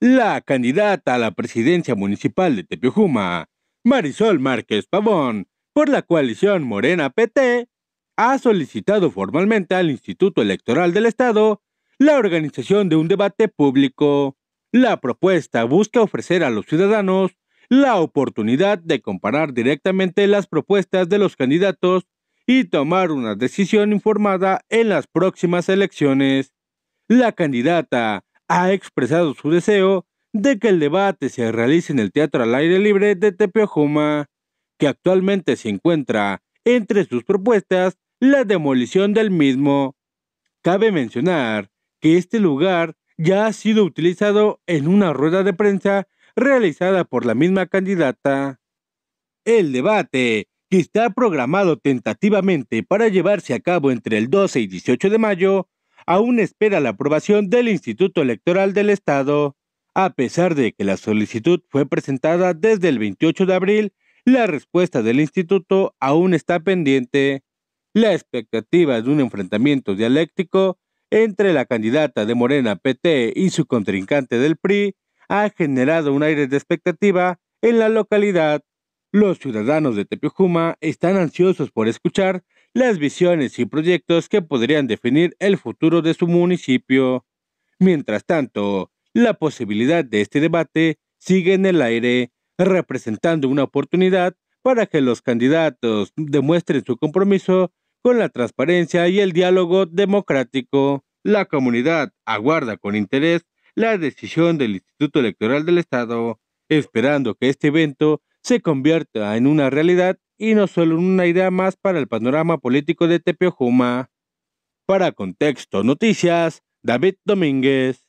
la candidata a la presidencia municipal de Tepiojuma, Marisol Márquez Pavón, por la coalición Morena PT, ha solicitado formalmente al Instituto Electoral del Estado la organización de un debate público. La propuesta busca ofrecer a los ciudadanos la oportunidad de comparar directamente las propuestas de los candidatos y tomar una decisión informada en las próximas elecciones. La candidata ha expresado su deseo de que el debate se realice en el Teatro al Aire Libre de Tepeojuma, que actualmente se encuentra entre sus propuestas la demolición del mismo. Cabe mencionar que este lugar ya ha sido utilizado en una rueda de prensa realizada por la misma candidata. El debate, que está programado tentativamente para llevarse a cabo entre el 12 y 18 de mayo, aún espera la aprobación del Instituto Electoral del Estado. A pesar de que la solicitud fue presentada desde el 28 de abril, la respuesta del instituto aún está pendiente. La expectativa de un enfrentamiento dialéctico entre la candidata de Morena PT y su contrincante del PRI ha generado un aire de expectativa en la localidad. Los ciudadanos de Tepiojuma están ansiosos por escuchar las visiones y proyectos que podrían definir el futuro de su municipio. Mientras tanto, la posibilidad de este debate sigue en el aire, representando una oportunidad para que los candidatos demuestren su compromiso con la transparencia y el diálogo democrático. La comunidad aguarda con interés la decisión del Instituto Electoral del Estado, esperando que este evento se convierta en una realidad y no solo una idea más para el panorama político de Tepeojuma. Para Contexto Noticias, David Domínguez.